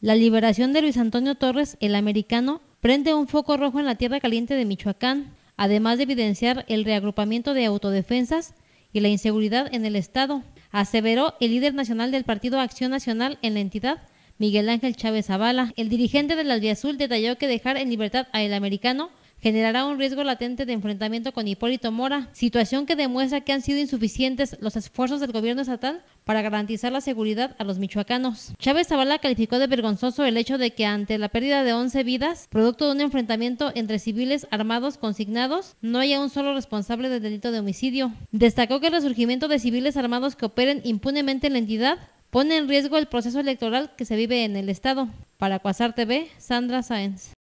La liberación de Luis Antonio Torres, el americano, prende un foco rojo en la tierra caliente de Michoacán, además de evidenciar el reagrupamiento de autodefensas y la inseguridad en el Estado, aseveró el líder nacional del Partido Acción Nacional en la entidad, Miguel Ángel Chávez Zavala. El dirigente de la Vía Azul detalló que dejar en libertad a el americano generará un riesgo latente de enfrentamiento con Hipólito Mora, situación que demuestra que han sido insuficientes los esfuerzos del gobierno estatal para garantizar la seguridad a los michoacanos. Chávez Zavala calificó de vergonzoso el hecho de que ante la pérdida de 11 vidas, producto de un enfrentamiento entre civiles armados consignados, no haya un solo responsable del delito de homicidio. Destacó que el resurgimiento de civiles armados que operen impunemente en la entidad pone en riesgo el proceso electoral que se vive en el Estado. Para Cuasar TV, Sandra Sáenz.